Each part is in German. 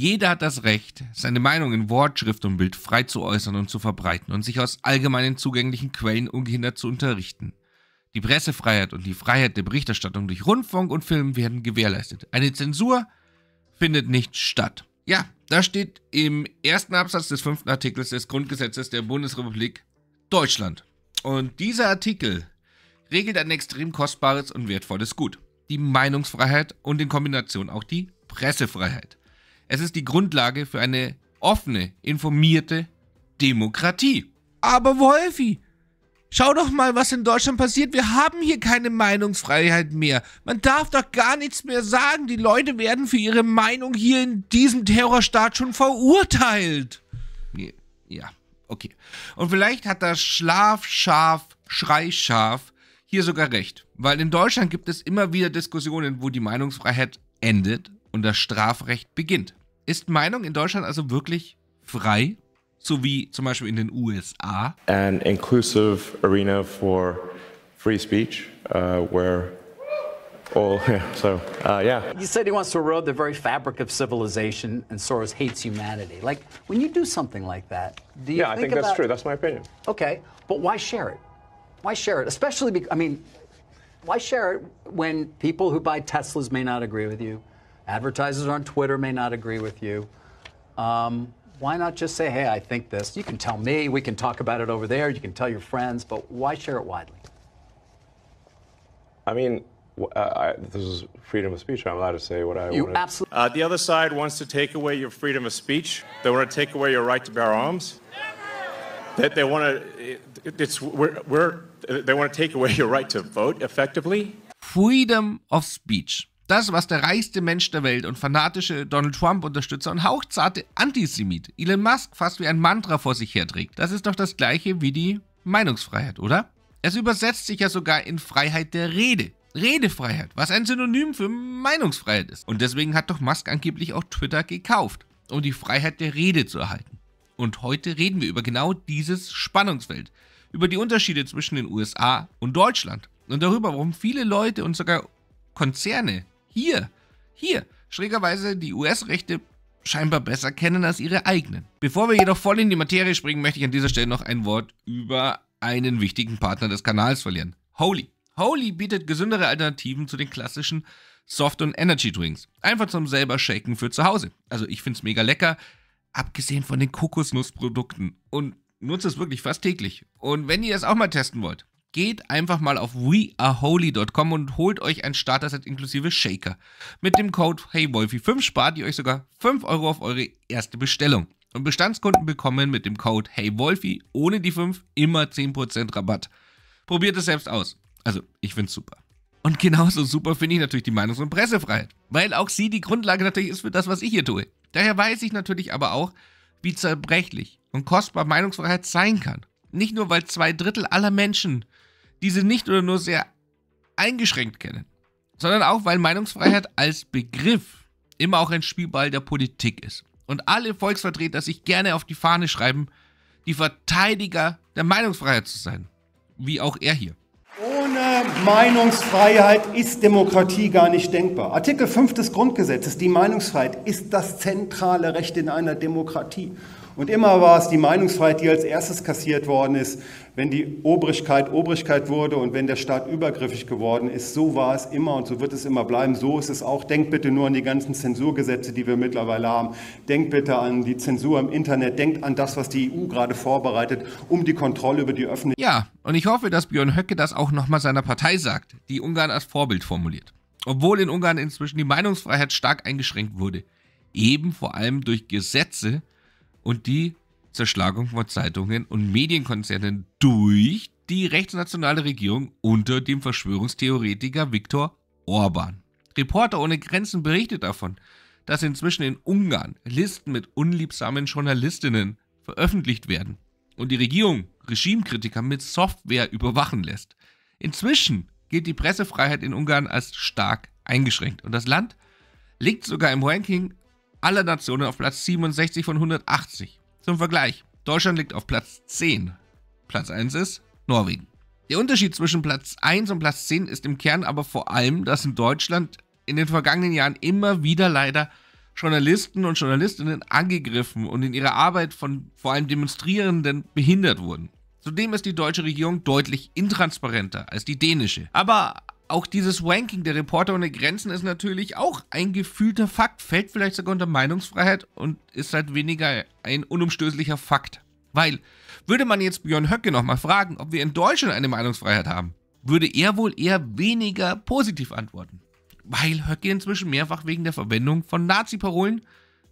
Jeder hat das Recht, seine Meinung in Wort, Schrift und Bild frei zu äußern und zu verbreiten und sich aus allgemeinen zugänglichen Quellen ungehindert zu unterrichten. Die Pressefreiheit und die Freiheit der Berichterstattung durch Rundfunk und Film werden gewährleistet. Eine Zensur findet nicht statt. Ja, das steht im ersten Absatz des fünften Artikels des Grundgesetzes der Bundesrepublik Deutschland. Und dieser Artikel regelt ein extrem kostbares und wertvolles Gut. Die Meinungsfreiheit und in Kombination auch die Pressefreiheit. Es ist die Grundlage für eine offene, informierte Demokratie. Aber Wolfi, schau doch mal, was in Deutschland passiert. Wir haben hier keine Meinungsfreiheit mehr. Man darf doch gar nichts mehr sagen. Die Leute werden für ihre Meinung hier in diesem Terrorstaat schon verurteilt. Ja, okay. Und vielleicht hat das Schlafschaf, Schreischaf hier sogar recht. Weil in Deutschland gibt es immer wieder Diskussionen, wo die Meinungsfreiheit endet und das Strafrecht beginnt. Ist Meinung in Deutschland also wirklich frei, so wie zum Beispiel in den USA? An inclusive arena for free speech, uh, where all, yeah, so, uh, yeah. You said he wants to erode the very fabric of civilization, and Soros hates humanity. Like, when you do something like that, do you Yeah, think I think about, that's true. That's my opinion. Okay, but why share it? Why share it? Especially, because, I mean, why share it when people who buy Teslas may not agree with you? Advertisers on Twitter may not agree with you. Um, why not just say, hey, I think this? You can tell me, we can talk about it over there, you can tell your friends, but why share it widely? I mean, uh, I, this is freedom of speech. I'm allowed to say what I you want. Absolutely. Uh, the other side wants to take away your freedom of speech. They want to take away your right to bear arms. That they, want to. it's we're, we're, They want to take away your right to vote effectively. Freedom of speech. Das, was der reichste Mensch der Welt und fanatische Donald Trump-Unterstützer und hauchzarte Antisemit Elon Musk fast wie ein Mantra vor sich herträgt, das ist doch das gleiche wie die Meinungsfreiheit, oder? Es übersetzt sich ja sogar in Freiheit der Rede. Redefreiheit, was ein Synonym für Meinungsfreiheit ist. Und deswegen hat doch Musk angeblich auch Twitter gekauft, um die Freiheit der Rede zu erhalten. Und heute reden wir über genau dieses Spannungsfeld, über die Unterschiede zwischen den USA und Deutschland und darüber, warum viele Leute und sogar Konzerne hier, hier, schrägerweise die US-Rechte scheinbar besser kennen als ihre eigenen. Bevor wir jedoch voll in die Materie springen, möchte ich an dieser Stelle noch ein Wort über einen wichtigen Partner des Kanals verlieren. Holy. Holy bietet gesündere Alternativen zu den klassischen Soft- und Energy-Drinks. Einfach zum selber shaken für zu Hause. Also ich finde es mega lecker, abgesehen von den Kokosnussprodukten. Und nutze es wirklich fast täglich. Und wenn ihr es auch mal testen wollt, Geht einfach mal auf weareholy.com und holt euch ein Starter-Set inklusive Shaker. Mit dem Code heywolfi 5 spart ihr euch sogar 5 Euro auf eure erste Bestellung. Und Bestandskunden bekommen mit dem Code HeyWolfi ohne die 5 immer 10% Rabatt. Probiert es selbst aus. Also, ich finde es super. Und genauso super finde ich natürlich die Meinungs- und Pressefreiheit, weil auch sie die Grundlage natürlich ist für das, was ich hier tue. Daher weiß ich natürlich aber auch, wie zerbrechlich und kostbar Meinungsfreiheit sein kann. Nicht nur, weil zwei Drittel aller Menschen diese nicht oder nur sehr eingeschränkt kennen, sondern auch, weil Meinungsfreiheit als Begriff immer auch ein Spielball der Politik ist. Und alle Volksvertreter sich gerne auf die Fahne schreiben, die Verteidiger der Meinungsfreiheit zu sein, wie auch er hier. Ohne Meinungsfreiheit ist Demokratie gar nicht denkbar. Artikel 5 des Grundgesetzes, die Meinungsfreiheit ist das zentrale Recht in einer Demokratie. Und immer war es die Meinungsfreiheit, die als erstes kassiert worden ist, wenn die Obrigkeit Obrigkeit wurde und wenn der Staat übergriffig geworden ist. So war es immer und so wird es immer bleiben. So ist es auch. Denkt bitte nur an die ganzen Zensurgesetze, die wir mittlerweile haben. Denkt bitte an die Zensur im Internet. Denkt an das, was die EU gerade vorbereitet, um die Kontrolle über die Öffentlichkeit. Ja, und ich hoffe, dass Björn Höcke das auch nochmal seiner Partei sagt, die Ungarn als Vorbild formuliert. Obwohl in Ungarn inzwischen die Meinungsfreiheit stark eingeschränkt wurde, eben vor allem durch Gesetze, und die Zerschlagung von Zeitungen und Medienkonzernen durch die rechtsnationale Regierung unter dem Verschwörungstheoretiker Viktor Orban. Reporter ohne Grenzen berichtet davon, dass inzwischen in Ungarn Listen mit unliebsamen Journalistinnen veröffentlicht werden und die Regierung Regimekritiker mit Software überwachen lässt. Inzwischen gilt die Pressefreiheit in Ungarn als stark eingeschränkt und das Land liegt sogar im Ranking aller Nationen auf Platz 67 von 180. Zum Vergleich, Deutschland liegt auf Platz 10. Platz 1 ist Norwegen. Der Unterschied zwischen Platz 1 und Platz 10 ist im Kern aber vor allem, dass in Deutschland in den vergangenen Jahren immer wieder leider Journalisten und Journalistinnen angegriffen und in ihrer Arbeit von vor allem Demonstrierenden behindert wurden. Zudem ist die deutsche Regierung deutlich intransparenter als die dänische. Aber auch dieses Ranking der Reporter ohne Grenzen ist natürlich auch ein gefühlter Fakt, fällt vielleicht sogar unter Meinungsfreiheit und ist halt weniger ein unumstößlicher Fakt. Weil, würde man jetzt Björn Höcke nochmal fragen, ob wir in Deutschland eine Meinungsfreiheit haben, würde er wohl eher weniger positiv antworten. Weil Höcke inzwischen mehrfach wegen der Verwendung von Nazi-Parolen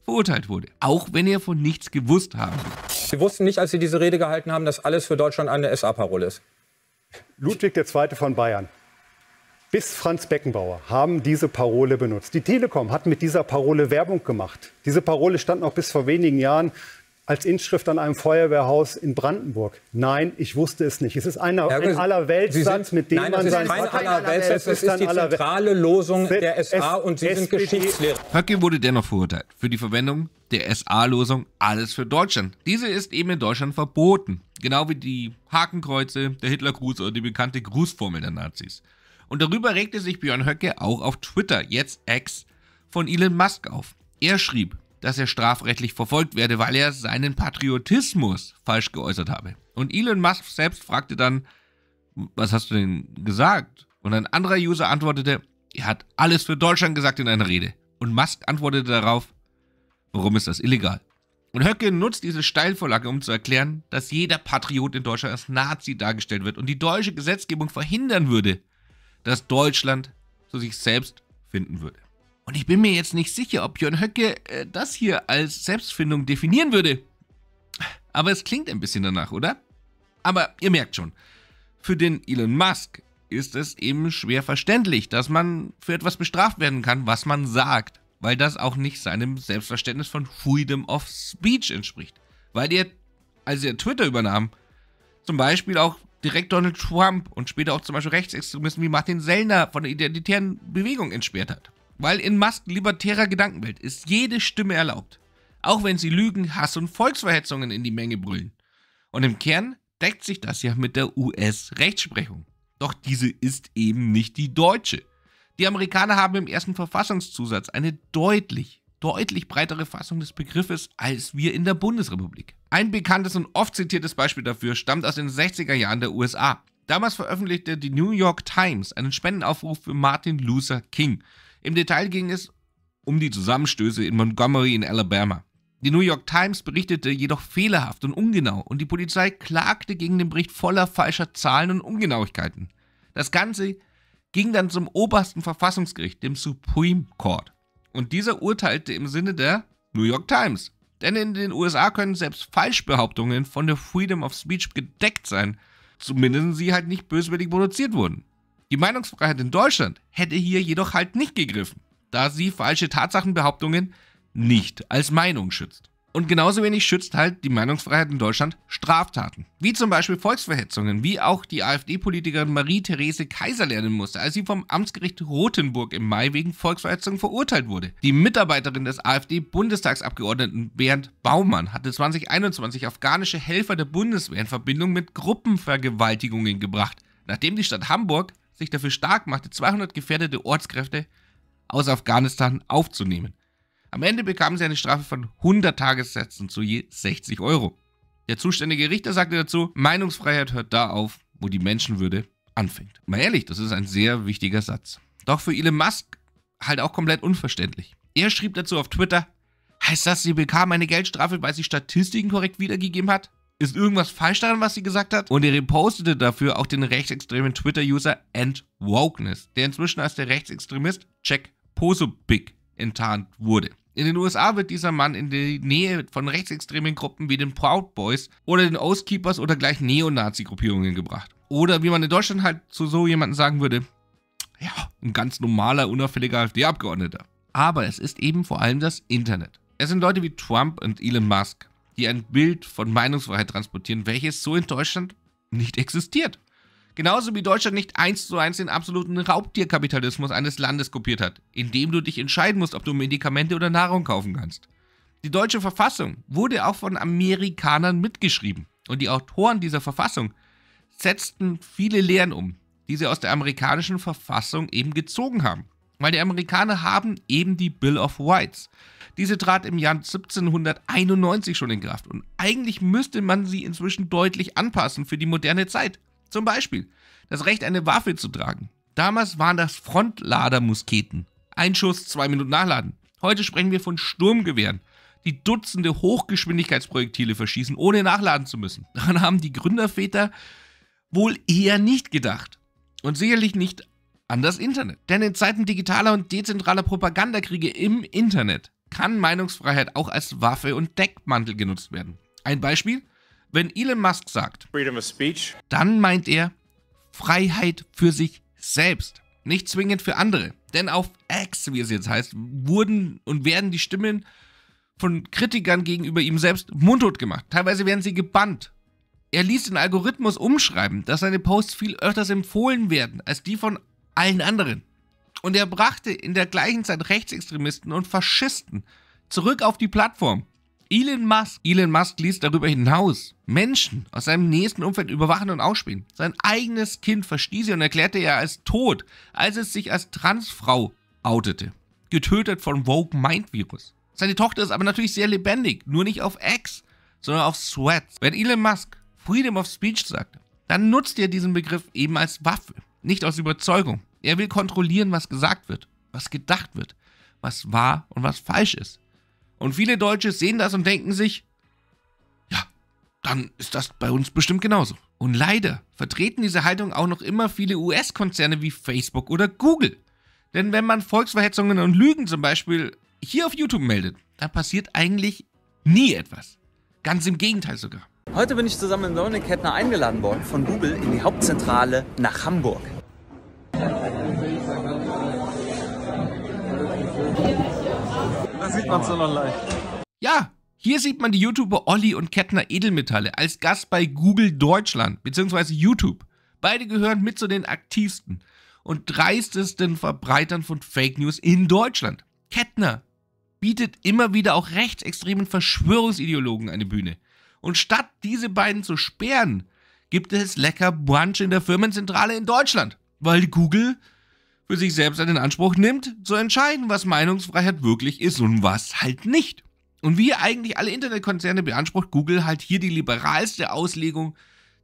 verurteilt wurde, auch wenn er von nichts gewusst habe. Sie wussten nicht, als Sie diese Rede gehalten haben, dass alles für Deutschland eine SA-Parole ist. Ludwig II. von Bayern bis Franz Beckenbauer haben diese Parole benutzt. Die Telekom hat mit dieser Parole Werbung gemacht. Diese Parole stand noch bis vor wenigen Jahren als Inschrift an einem Feuerwehrhaus in Brandenburg. Nein, ich wusste es nicht. Es ist einer, aller ein Allerweltsatz, mit dem man sein... Nein, es ist kein aller Allerweltsatz, es ist, ist die zentrale Losung der SA und Sie sind Geschichtslehrer. Höcke wurde dennoch verurteilt für die Verwendung der SA-Losung Alles für Deutschland. Diese ist eben in Deutschland verboten. Genau wie die Hakenkreuze, der Hitlergruß oder die bekannte Grußformel der Nazis. Und darüber regte sich Björn Höcke auch auf Twitter, jetzt Ex, von Elon Musk auf. Er schrieb, dass er strafrechtlich verfolgt werde, weil er seinen Patriotismus falsch geäußert habe. Und Elon Musk selbst fragte dann, was hast du denn gesagt? Und ein anderer User antwortete, er hat alles für Deutschland gesagt in einer Rede. Und Musk antwortete darauf, warum ist das illegal? Und Höcke nutzt diese Steilvorlage, um zu erklären, dass jeder Patriot in Deutschland als Nazi dargestellt wird und die deutsche Gesetzgebung verhindern würde, dass Deutschland zu sich selbst finden würde. Und ich bin mir jetzt nicht sicher, ob Björn Höcke äh, das hier als Selbstfindung definieren würde. Aber es klingt ein bisschen danach, oder? Aber ihr merkt schon, für den Elon Musk ist es eben schwer verständlich, dass man für etwas bestraft werden kann, was man sagt, weil das auch nicht seinem Selbstverständnis von Freedom of Speech entspricht. Weil er, als er Twitter übernahm, zum Beispiel auch direkt Donald Trump und später auch zum Beispiel Rechtsextremisten wie Martin Sellner von der identitären Bewegung entsperrt hat. Weil in Musk libertärer Gedankenwelt ist jede Stimme erlaubt. Auch wenn sie Lügen, Hass und Volksverhetzungen in die Menge brüllen. Und im Kern deckt sich das ja mit der US-Rechtsprechung. Doch diese ist eben nicht die deutsche. Die Amerikaner haben im ersten Verfassungszusatz eine deutlich deutlich breitere Fassung des Begriffes als wir in der Bundesrepublik. Ein bekanntes und oft zitiertes Beispiel dafür stammt aus den 60er Jahren der USA. Damals veröffentlichte die New York Times einen Spendenaufruf für Martin Luther King. Im Detail ging es um die Zusammenstöße in Montgomery in Alabama. Die New York Times berichtete jedoch fehlerhaft und ungenau und die Polizei klagte gegen den Bericht voller falscher Zahlen und Ungenauigkeiten. Das Ganze ging dann zum obersten Verfassungsgericht, dem Supreme Court. Und dieser urteilte im Sinne der New York Times. Denn in den USA können selbst Falschbehauptungen von der Freedom of Speech gedeckt sein, zumindest sie halt nicht böswillig produziert wurden. Die Meinungsfreiheit in Deutschland hätte hier jedoch halt nicht gegriffen, da sie falsche Tatsachenbehauptungen nicht als Meinung schützt. Und genauso wenig schützt halt die Meinungsfreiheit in Deutschland Straftaten. Wie zum Beispiel Volksverhetzungen, wie auch die AfD-Politikerin Marie-Therese Kaiser lernen musste, als sie vom Amtsgericht Rothenburg im Mai wegen Volksverhetzungen verurteilt wurde. Die Mitarbeiterin des AfD-Bundestagsabgeordneten Bernd Baumann hatte 2021 afghanische Helfer der Bundeswehr in Verbindung mit Gruppenvergewaltigungen gebracht, nachdem die Stadt Hamburg sich dafür stark machte, 200 gefährdete Ortskräfte aus Afghanistan aufzunehmen. Am Ende bekamen sie eine Strafe von 100 Tagessätzen zu je 60 Euro. Der zuständige Richter sagte dazu, Meinungsfreiheit hört da auf, wo die Menschenwürde anfängt. Mal ehrlich, das ist ein sehr wichtiger Satz. Doch für Elon Musk halt auch komplett unverständlich. Er schrieb dazu auf Twitter, heißt das, sie bekam eine Geldstrafe, weil sie Statistiken korrekt wiedergegeben hat? Ist irgendwas falsch daran, was sie gesagt hat? Und er repostete dafür auch den rechtsextremen Twitter-User Ant Wokeness, der inzwischen als der Rechtsextremist Jack Posobiec enttarnt wurde. In den USA wird dieser Mann in die Nähe von rechtsextremen Gruppen wie den Proud Boys oder den Oathkeepers oder gleich Neonazi-Gruppierungen gebracht. Oder wie man in Deutschland halt zu so jemandem sagen würde, ja, ein ganz normaler, unauffälliger AfD-Abgeordneter. Aber es ist eben vor allem das Internet. Es sind Leute wie Trump und Elon Musk, die ein Bild von Meinungsfreiheit transportieren, welches so in Deutschland nicht existiert. Genauso wie Deutschland nicht eins zu eins den absoluten Raubtierkapitalismus eines Landes kopiert hat, indem du dich entscheiden musst, ob du Medikamente oder Nahrung kaufen kannst. Die deutsche Verfassung wurde auch von Amerikanern mitgeschrieben und die Autoren dieser Verfassung setzten viele Lehren um, die sie aus der amerikanischen Verfassung eben gezogen haben. Weil die Amerikaner haben eben die Bill of Rights. Diese trat im Jahr 1791 schon in Kraft und eigentlich müsste man sie inzwischen deutlich anpassen für die moderne Zeit. Zum Beispiel das Recht, eine Waffe zu tragen. Damals waren das Frontladermusketen. musketen Ein Schuss, zwei Minuten nachladen. Heute sprechen wir von Sturmgewehren, die Dutzende Hochgeschwindigkeitsprojektile verschießen, ohne nachladen zu müssen. Daran haben die Gründerväter wohl eher nicht gedacht. Und sicherlich nicht an das Internet. Denn in Zeiten digitaler und dezentraler Propagandakriege im Internet kann Meinungsfreiheit auch als Waffe und Deckmantel genutzt werden. Ein Beispiel? Wenn Elon Musk sagt, dann meint er Freiheit für sich selbst, nicht zwingend für andere. Denn auf X, wie es jetzt heißt, wurden und werden die Stimmen von Kritikern gegenüber ihm selbst mundtot gemacht. Teilweise werden sie gebannt. Er ließ den Algorithmus umschreiben, dass seine Posts viel öfters empfohlen werden als die von allen anderen. Und er brachte in der gleichen Zeit Rechtsextremisten und Faschisten zurück auf die Plattform. Elon Musk. Elon Musk ließ darüber hinaus Menschen aus seinem nächsten Umfeld überwachen und ausspielen. Sein eigenes Kind verstieß sie und erklärte er als tot, als es sich als Transfrau outete. Getötet vom Vogue Mind Virus. Seine Tochter ist aber natürlich sehr lebendig, nur nicht auf X, sondern auf Sweats. Wenn Elon Musk Freedom of Speech sagte, dann nutzt er diesen Begriff eben als Waffe, nicht aus Überzeugung. Er will kontrollieren, was gesagt wird, was gedacht wird, was wahr und was falsch ist. Und viele Deutsche sehen das und denken sich, ja, dann ist das bei uns bestimmt genauso. Und leider vertreten diese Haltung auch noch immer viele US-Konzerne wie Facebook oder Google. Denn wenn man Volksverhetzungen und Lügen zum Beispiel hier auf YouTube meldet, dann passiert eigentlich nie etwas. Ganz im Gegenteil sogar. Heute bin ich zusammen mit Dominik Kettner eingeladen worden von Google in die Hauptzentrale nach Hamburg. Da sieht man es nur noch leicht. Ja, hier sieht man die YouTuber Olli und Kettner Edelmetalle als Gast bei Google Deutschland bzw. YouTube. Beide gehören mit zu den aktivsten und dreistesten Verbreitern von Fake News in Deutschland. Kettner bietet immer wieder auch rechtsextremen Verschwörungsideologen eine Bühne. Und statt diese beiden zu sperren, gibt es lecker Brunch in der Firmenzentrale in Deutschland, weil Google für sich selbst einen Anspruch nimmt, zu entscheiden, was Meinungsfreiheit wirklich ist und was halt nicht. Und wie eigentlich alle Internetkonzerne beansprucht Google halt hier die liberalste Auslegung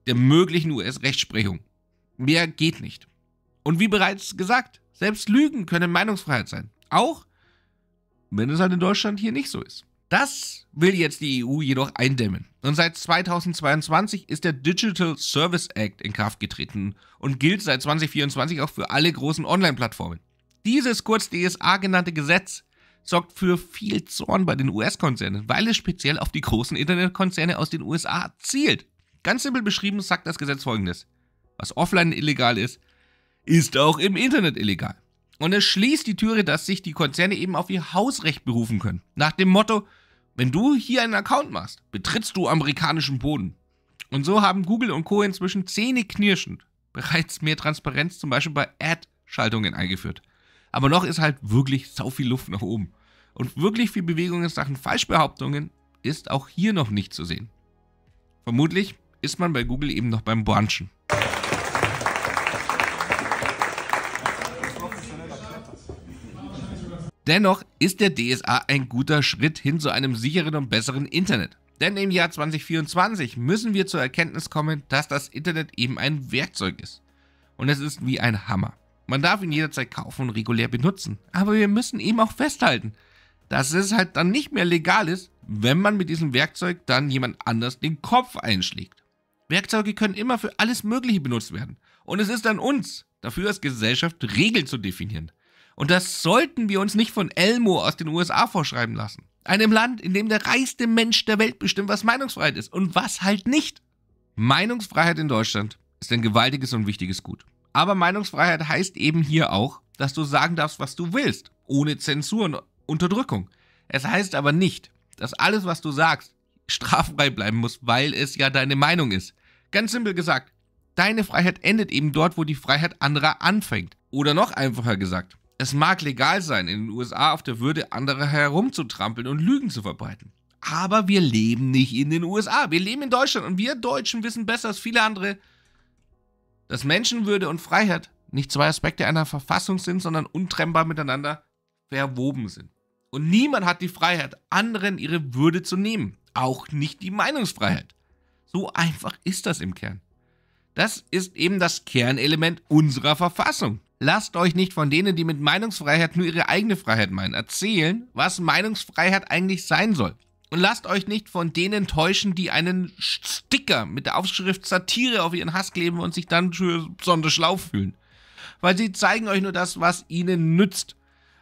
der möglichen US-Rechtsprechung. Mehr geht nicht. Und wie bereits gesagt, selbst Lügen können Meinungsfreiheit sein. Auch wenn es halt in Deutschland hier nicht so ist. Das will jetzt die EU jedoch eindämmen. Und seit 2022 ist der Digital Service Act in Kraft getreten und gilt seit 2024 auch für alle großen Online-Plattformen. Dieses kurz DSA genannte Gesetz sorgt für viel Zorn bei den US-Konzernen, weil es speziell auf die großen Internetkonzerne aus den USA zielt. Ganz simpel beschrieben sagt das Gesetz folgendes. Was offline illegal ist, ist auch im Internet illegal. Und es schließt die Türe, dass sich die Konzerne eben auf ihr Hausrecht berufen können. Nach dem Motto, wenn du hier einen Account machst, betrittst du amerikanischen Boden. Und so haben Google und Co. inzwischen zähneknirschend bereits mehr Transparenz zum Beispiel bei Ad-Schaltungen eingeführt. Aber noch ist halt wirklich sau viel Luft nach oben. Und wirklich viel Bewegung in Sachen Falschbehauptungen ist auch hier noch nicht zu sehen. Vermutlich ist man bei Google eben noch beim Branchen. Dennoch ist der DSA ein guter Schritt hin zu einem sicheren und besseren Internet. Denn im Jahr 2024 müssen wir zur Erkenntnis kommen, dass das Internet eben ein Werkzeug ist. Und es ist wie ein Hammer. Man darf ihn jederzeit kaufen und regulär benutzen. Aber wir müssen eben auch festhalten, dass es halt dann nicht mehr legal ist, wenn man mit diesem Werkzeug dann jemand anders den Kopf einschlägt. Werkzeuge können immer für alles Mögliche benutzt werden. Und es ist an uns, dafür als Gesellschaft Regeln zu definieren. Und das sollten wir uns nicht von Elmo aus den USA vorschreiben lassen. Einem Land, in dem der reichste Mensch der Welt bestimmt, was Meinungsfreiheit ist und was halt nicht. Meinungsfreiheit in Deutschland ist ein gewaltiges und wichtiges Gut. Aber Meinungsfreiheit heißt eben hier auch, dass du sagen darfst, was du willst, ohne Zensur und Unterdrückung. Es heißt aber nicht, dass alles, was du sagst, straffrei bleiben muss, weil es ja deine Meinung ist. Ganz simpel gesagt, deine Freiheit endet eben dort, wo die Freiheit anderer anfängt. Oder noch einfacher gesagt, es mag legal sein, in den USA auf der Würde anderer herumzutrampeln und Lügen zu verbreiten. Aber wir leben nicht in den USA. Wir leben in Deutschland und wir Deutschen wissen besser als viele andere, dass Menschenwürde und Freiheit nicht zwei Aspekte einer Verfassung sind, sondern untrennbar miteinander verwoben sind. Und niemand hat die Freiheit, anderen ihre Würde zu nehmen. Auch nicht die Meinungsfreiheit. So einfach ist das im Kern. Das ist eben das Kernelement unserer Verfassung lasst euch nicht von denen, die mit Meinungsfreiheit nur ihre eigene Freiheit meinen, erzählen, was Meinungsfreiheit eigentlich sein soll. Und lasst euch nicht von denen täuschen, die einen Sticker mit der Aufschrift Satire auf ihren Hass kleben und sich dann besonders schlau fühlen. Weil sie zeigen euch nur das, was ihnen nützt.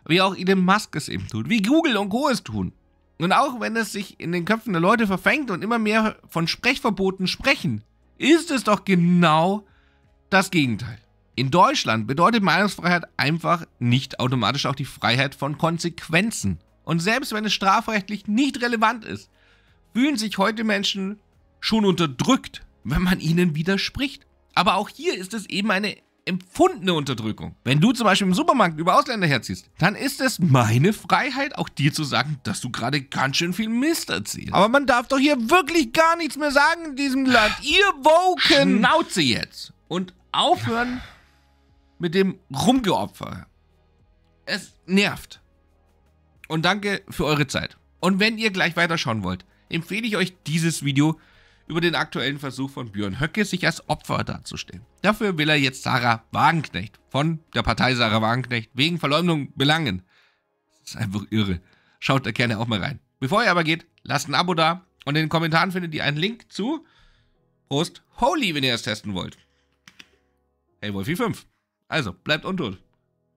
Wie auch Elon Musk es eben tut, wie Google und Co. es tun. Und auch wenn es sich in den Köpfen der Leute verfängt und immer mehr von Sprechverboten sprechen, ist es doch genau das Gegenteil. In Deutschland bedeutet Meinungsfreiheit einfach nicht automatisch auch die Freiheit von Konsequenzen. Und selbst wenn es strafrechtlich nicht relevant ist, fühlen sich heute Menschen schon unterdrückt, wenn man ihnen widerspricht. Aber auch hier ist es eben eine empfundene Unterdrückung. Wenn du zum Beispiel im Supermarkt über Ausländer herziehst, dann ist es meine Freiheit, auch dir zu sagen, dass du gerade ganz schön viel Mist erzählst. Aber man darf doch hier wirklich gar nichts mehr sagen in diesem Land. Ihr Woken! Schnauze jetzt! Und aufhören, mit dem Rumgeopfer. Es nervt. Und danke für eure Zeit. Und wenn ihr gleich weiterschauen wollt, empfehle ich euch dieses Video über den aktuellen Versuch von Björn Höcke, sich als Opfer darzustellen. Dafür will er jetzt Sarah Wagenknecht von der Partei Sarah Wagenknecht wegen Verleumdung belangen. Das ist einfach irre. Schaut da gerne auch mal rein. Bevor ihr aber geht, lasst ein Abo da und in den Kommentaren findet ihr einen Link zu Prost Holy, wenn ihr es testen wollt. Hey Wolfie 5. Also, bleibt untot.